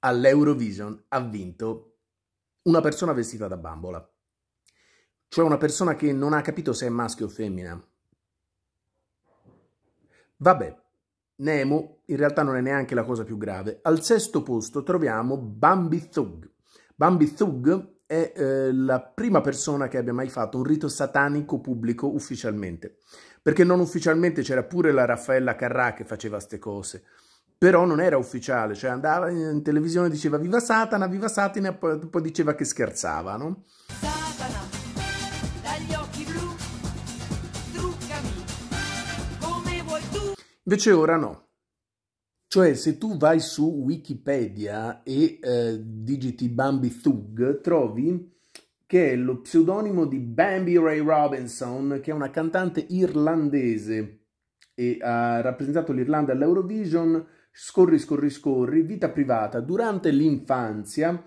all'Eurovision ha vinto una persona vestita da bambola, cioè una persona che non ha capito se è maschio o femmina. Vabbè, Nemo in realtà non è neanche la cosa più grave. Al sesto posto troviamo Bambi Thug. Bambi Thug è eh, la prima persona che abbia mai fatto un rito satanico pubblico ufficialmente, perché non ufficialmente c'era pure la Raffaella Carrà che faceva queste cose però non era ufficiale, cioè andava in televisione e diceva viva Satana, viva Satana, poi, poi diceva che scherzava, no? Satana, dagli occhi blu, truccami, come vuoi tu. Invece ora no. Cioè, se tu vai su Wikipedia e eh, digiti Bambi Thug, trovi che è lo pseudonimo di Bambi Ray Robinson, che è una cantante irlandese e ha rappresentato l'Irlanda all'Eurovision Scorri, scorri, scorri, vita privata. Durante l'infanzia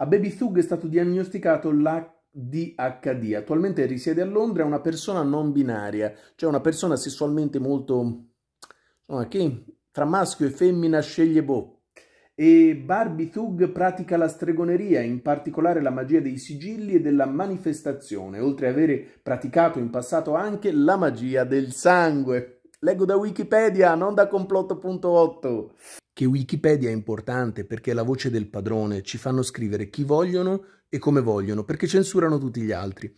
a Baby Thug è stato diagnosticato la DHD. Attualmente risiede a Londra, è una persona non binaria, cioè una persona sessualmente molto... insomma, che tra maschio e femmina sceglie boh. E Barbie Thug pratica la stregoneria, in particolare la magia dei sigilli e della manifestazione, oltre ad avere praticato in passato anche la magia del sangue. Leggo da Wikipedia, non da complotto.8. Che Wikipedia è importante perché è la voce del padrone, ci fanno scrivere chi vogliono e come vogliono, perché censurano tutti gli altri.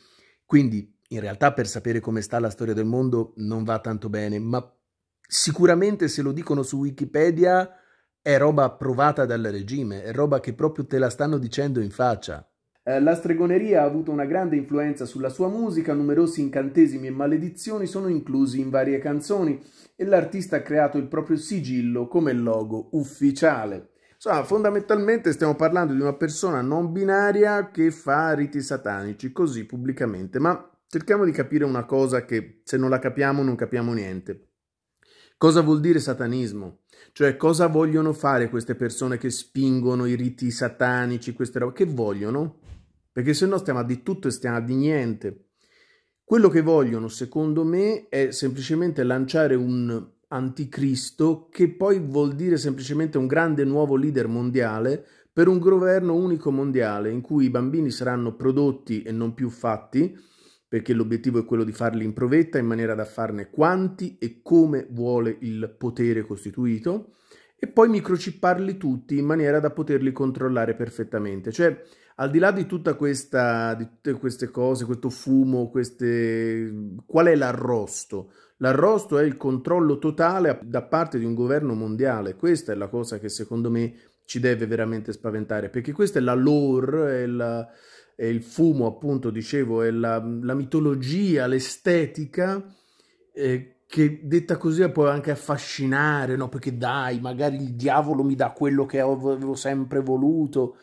Quindi, in realtà, per sapere come sta la storia del mondo non va tanto bene, ma sicuramente se lo dicono su Wikipedia è roba approvata dal regime, è roba che proprio te la stanno dicendo in faccia. Eh, la stregoneria ha avuto una grande influenza sulla sua musica, numerosi incantesimi e maledizioni sono inclusi in varie canzoni e l'artista ha creato il proprio sigillo come logo ufficiale. Insomma, fondamentalmente stiamo parlando di una persona non binaria che fa riti satanici così pubblicamente, ma cerchiamo di capire una cosa che se non la capiamo non capiamo niente. Cosa vuol dire satanismo? Cioè cosa vogliono fare queste persone che spingono i riti satanici, queste robe? Che vogliono? perché se no stiamo a di tutto e stiamo a di niente. Quello che vogliono, secondo me, è semplicemente lanciare un anticristo che poi vuol dire semplicemente un grande nuovo leader mondiale per un governo unico mondiale in cui i bambini saranno prodotti e non più fatti, perché l'obiettivo è quello di farli in provetta in maniera da farne quanti e come vuole il potere costituito, e poi microcipparli tutti in maniera da poterli controllare perfettamente. Cioè, al di là di, questa, di tutte queste cose, questo fumo, queste... qual è l'arrosto? L'arrosto è il controllo totale da parte di un governo mondiale. Questa è la cosa che secondo me ci deve veramente spaventare, perché questa è la lore, è, la, è il fumo, appunto, dicevo, è la, la mitologia, l'estetica. Eh, che detta così può anche affascinare, no? Perché dai, magari il diavolo mi dà quello che avevo sempre voluto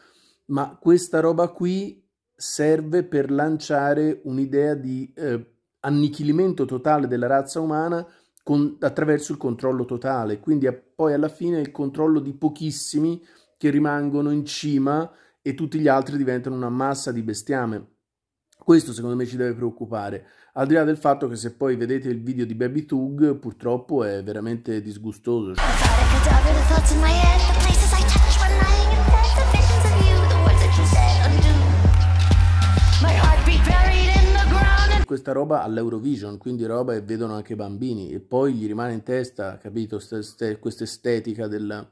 ma questa roba qui serve per lanciare un'idea di eh, annichilimento totale della razza umana con, attraverso il controllo totale, quindi poi alla fine il controllo di pochissimi che rimangono in cima e tutti gli altri diventano una massa di bestiame. Questo secondo me ci deve preoccupare, al di là del fatto che se poi vedete il video di Baby Tug purtroppo è veramente disgustoso. questa roba all'Eurovision, quindi roba che vedono anche i bambini e poi gli rimane in testa, capito, questa estetica della...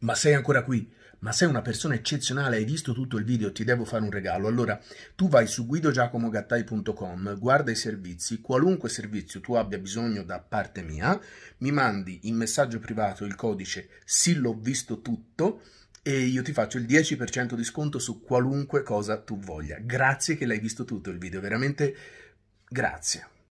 Ma sei ancora qui? ma sei una persona eccezionale, hai visto tutto il video, ti devo fare un regalo. Allora, tu vai su guidogiacomogattai.com, guarda i servizi, qualunque servizio tu abbia bisogno da parte mia, mi mandi in messaggio privato il codice sì l'ho visto tutto e io ti faccio il 10% di sconto su qualunque cosa tu voglia. Grazie che l'hai visto tutto il video, veramente grazie.